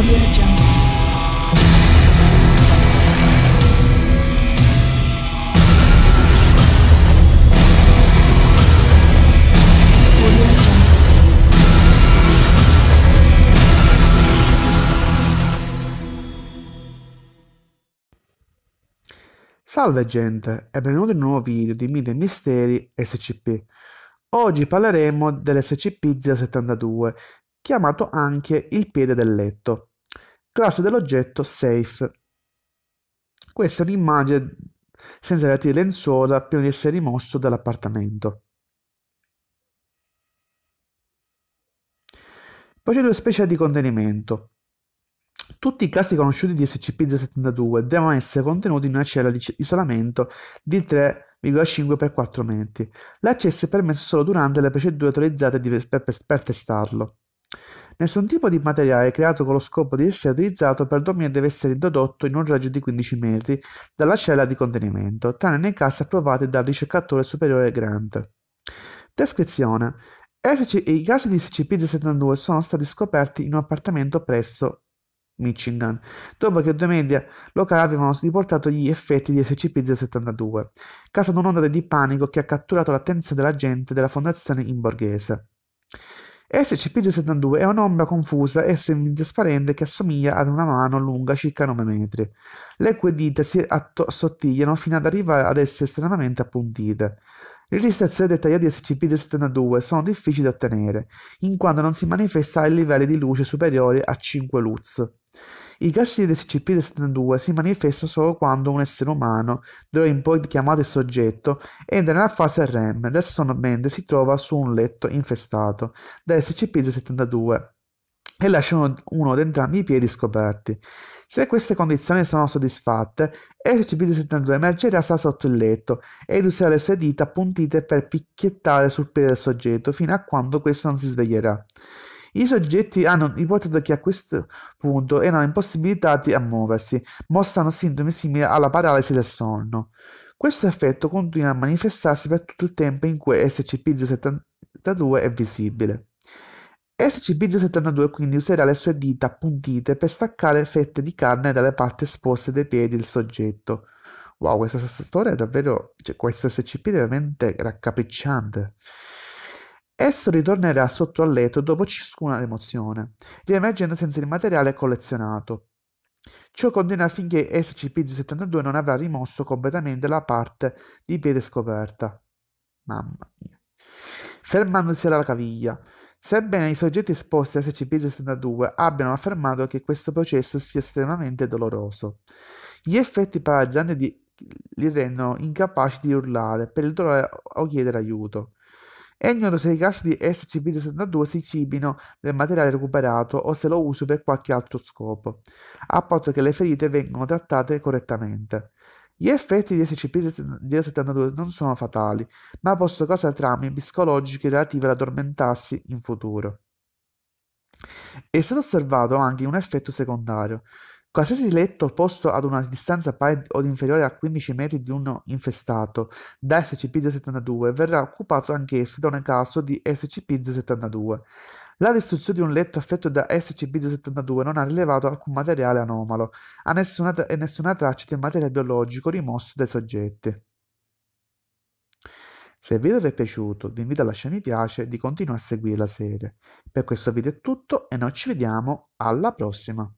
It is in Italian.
Audio Jungle. Salve gente e benvenuti in un nuovo video di Media Misteri SCP. Oggi parleremo dell'SCP-072, chiamato anche il piede del letto classe dell'oggetto safe. Questa è un'immagine senza relative lenzuola prima di essere rimosso dall'appartamento. Procedure speciali di contenimento. Tutti i casi conosciuti di SCP-072 devono essere contenuti in una cella di isolamento di 3,5x4 metri. L'accesso è permesso solo durante le procedure autorizzate per testarlo. Nessun tipo di materiale creato con lo scopo di essere utilizzato per domini deve essere introdotto in un raggio di 15 metri dalla cella di contenimento, tranne nei casi approvati dal ricercatore superiore Grant. Descrizione. I casi di SCP-072 sono stati scoperti in un appartamento presso Michigan, dopo che due media locali avevano riportato gli effetti di SCP-072, causando un'onda di panico che ha catturato l'attenzione della gente della fondazione in borghese. SCP-272 è un'ombra confusa e semitrasparente che assomiglia ad una mano lunga circa 9 metri. Le cui dita si assottigliano fino ad arrivare ad essere estremamente appuntite. Le registrazioni dettagliate di SCP-272 sono difficili da ottenere, in quanto non si manifesta a livelli di luce superiori a 5 luz. I casi di SCP-72 si manifestano solo quando un essere umano, d'ora in poi chiamato il soggetto, entra nella fase REM ed mentre si trova su un letto infestato da SCP-72 e lasciano uno di entrambi i piedi scoperti. Se queste condizioni sono soddisfatte, SCP-72 emergerà sotto il letto ed userà le sue dita appuntite per picchiettare sul piede del soggetto fino a quando questo non si sveglierà. I soggetti hanno riportato che a questo punto erano impossibilitati a muoversi, mostrano sintomi simili alla paralisi del sonno. Questo effetto continua a manifestarsi per tutto il tempo in cui SCP-072 è visibile. SCP-072 quindi userà le sue dita appuntite per staccare fette di carne dalle parti esposte dei piedi del soggetto. Wow, questa, questa storia è davvero... cioè, questo SCP è veramente raccapricciante. Esso ritornerà sotto al letto dopo ciascuna rimozione, riemergendo senza il materiale collezionato. Ciò continua finché SCP-72 non avrà rimosso completamente la parte di piede scoperta. Mamma mia. Fermandosi alla caviglia. Sebbene i soggetti esposti a SCP-62 abbiano affermato che questo processo sia estremamente doloroso, gli effetti paralizzanti di... li rendono incapaci di urlare per il dolore o chiedere aiuto. È ignoto se i casi di SCP-72 si cibino del materiale recuperato o se lo uso per qualche altro scopo, a patto che le ferite vengano trattate correttamente. Gli effetti di SCP-072 non sono fatali, ma possono causare traumi psicologici relativi ad addormentarsi in futuro. È stato osservato anche un effetto secondario. Qualsiasi letto posto ad una distanza pari od inferiore a 15 metri di uno infestato da SCP-072 verrà occupato anch'esso da un caso di SCP-072. La distruzione di un letto affetto da SCP-072 non ha rilevato alcun materiale anomalo a nessuna e nessuna traccia di materiale biologico rimosso dai soggetti. Se il video vi è piaciuto vi invito a lasciare mi piace e di continuare a seguire la serie. Per questo video è tutto e noi ci vediamo alla prossima!